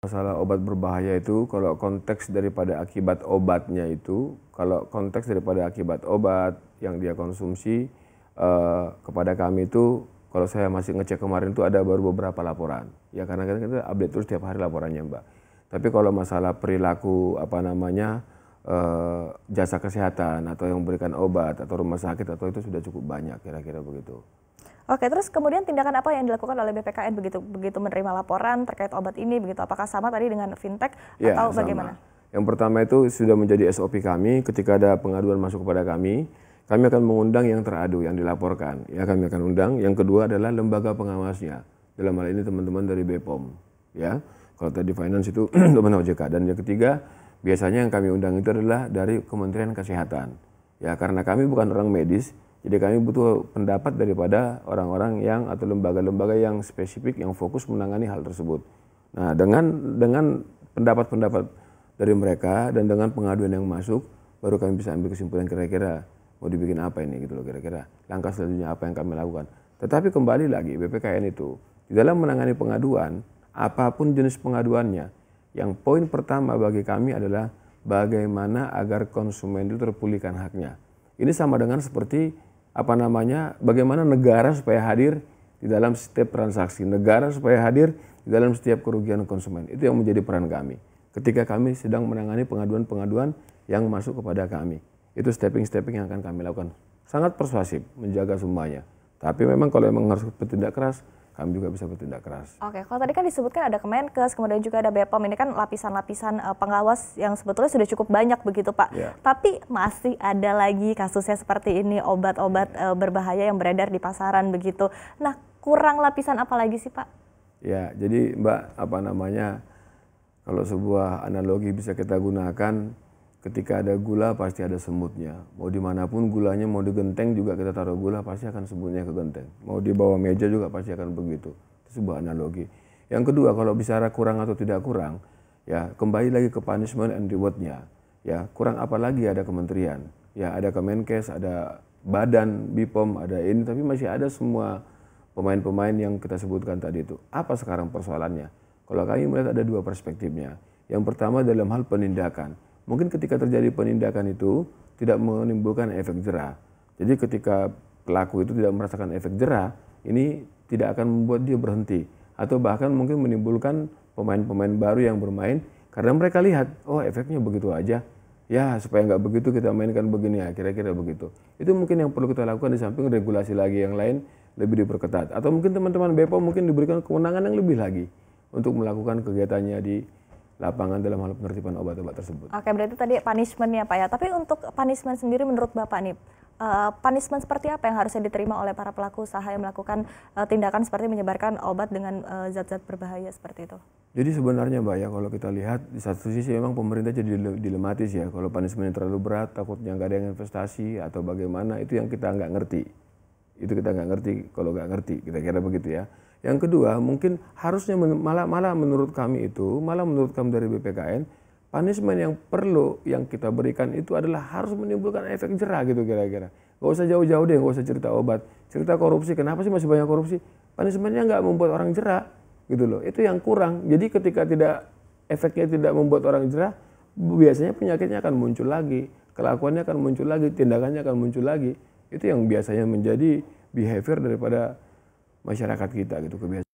Masalah obat berbahaya itu kalau konteks daripada akibat obatnya itu, kalau konteks daripada akibat obat yang dia konsumsi eh, kepada kami itu kalau saya masih ngecek kemarin itu ada baru beberapa laporan. Ya karena kan kita update terus tiap hari laporannya, Mbak. Tapi kalau masalah perilaku apa namanya Eh, jasa kesehatan atau yang memberikan obat atau rumah sakit atau itu sudah cukup banyak kira-kira begitu. Oke, terus kemudian tindakan apa yang dilakukan oleh BPKN begitu begitu menerima laporan terkait obat ini begitu? Apakah sama tadi dengan fintech ya, atau sama. bagaimana? Yang pertama itu sudah menjadi SOP kami ketika ada pengaduan masuk kepada kami, kami akan mengundang yang teradu yang dilaporkan. Ya, kami akan undang. Yang kedua adalah lembaga pengawasnya. Dalam hal ini teman-teman dari BPOM, ya. Kalau tadi finance itu teman OJK dan yang ketiga biasanya yang kami undang itu adalah dari Kementerian Kesehatan. Ya karena kami bukan orang medis, jadi kami butuh pendapat daripada orang-orang yang atau lembaga-lembaga yang spesifik yang fokus menangani hal tersebut. Nah, dengan dengan pendapat-pendapat dari mereka dan dengan pengaduan yang masuk baru kami bisa ambil kesimpulan kira-kira mau dibikin apa ini gitu loh kira-kira. Langkah selanjutnya apa yang kami lakukan. Tetapi kembali lagi BPKN itu di dalam menangani pengaduan apapun jenis pengaduannya yang poin pertama bagi kami adalah bagaimana agar konsumen itu terpulihkan haknya. Ini sama dengan seperti apa namanya, bagaimana negara supaya hadir di dalam setiap transaksi, negara supaya hadir di dalam setiap kerugian konsumen. Itu yang menjadi peran kami. Ketika kami sedang menangani pengaduan-pengaduan yang masuk kepada kami. Itu stepping-stepping yang akan kami lakukan. Sangat persuasif menjaga semuanya. Tapi memang kalau memang harus bertindak keras, kami juga bisa bertindak keras. Oke, kalau tadi kan disebutkan ada Kemenkes, kemudian juga ada BPOM, ini kan lapisan-lapisan eh, pengawas yang sebetulnya sudah cukup banyak begitu Pak. Ya. Tapi masih ada lagi kasusnya seperti ini, obat-obat uh, berbahaya yang beredar di pasaran begitu. Nah, kurang lapisan apa lagi sih Pak? Ya, jadi Mbak, apa namanya, kalau sebuah analogi bisa kita gunakan, Ketika ada gula pasti ada semutnya. Mau dimanapun gulanya, mau di genteng juga kita taruh gula pasti akan semutnya ke genteng. Mau di bawah meja juga pasti akan begitu. Itu sebuah analogi. Yang kedua kalau bicara kurang atau tidak kurang, ya kembali lagi ke punishment and rewardnya. Ya kurang apa lagi ada kementerian, ya ada Kemenkes, ada Badan, Bipom, ada ini, tapi masih ada semua pemain-pemain yang kita sebutkan tadi itu. Apa sekarang persoalannya? Kalau kami melihat ada dua perspektifnya. Yang pertama dalam hal penindakan mungkin ketika terjadi penindakan itu tidak menimbulkan efek jerah. Jadi ketika pelaku itu tidak merasakan efek jerah, ini tidak akan membuat dia berhenti atau bahkan mungkin menimbulkan pemain-pemain baru yang bermain karena mereka lihat, oh efeknya begitu aja. Ya, supaya nggak begitu kita mainkan begini ya, kira-kira begitu. Itu mungkin yang perlu kita lakukan di samping regulasi lagi yang lain lebih diperketat. Atau mungkin teman-teman BPOM mungkin diberikan kewenangan yang lebih lagi untuk melakukan kegiatannya di lapangan dalam hal penertiban obat-obat tersebut. Oke, berarti tadi punishment ya, Pak ya. Tapi untuk punishment sendiri menurut Bapak nih, uh, punishment seperti apa yang harusnya diterima oleh para pelaku usaha yang melakukan uh, tindakan seperti menyebarkan obat dengan eh, zat-zat uh, berbahaya seperti itu? Jadi sebenarnya Mbak ya, kalau kita lihat di satu sisi memang pemerintah jadi dilematis ya. Kalau yang terlalu berat, takutnya nggak ada yang investasi atau bagaimana, itu yang kita nggak ngerti. Itu kita nggak ngerti, kalau nggak ngerti, kita kira begitu ya. Yang kedua, mungkin harusnya men malah malah menurut kami itu, malah menurut kami dari BPKN, punishment yang perlu yang kita berikan itu adalah harus menimbulkan efek jerah gitu kira-kira. Gak usah jauh-jauh deh, gak usah cerita obat, cerita korupsi. Kenapa sih masih banyak korupsi? Punishmentnya nggak membuat orang jerah gitu loh. Itu yang kurang. Jadi ketika tidak efeknya tidak membuat orang jerah, biasanya penyakitnya akan muncul lagi, kelakuannya akan muncul lagi, tindakannya akan muncul lagi. Itu yang biasanya menjadi behavior daripada masyarakat kita gitu kebiasaan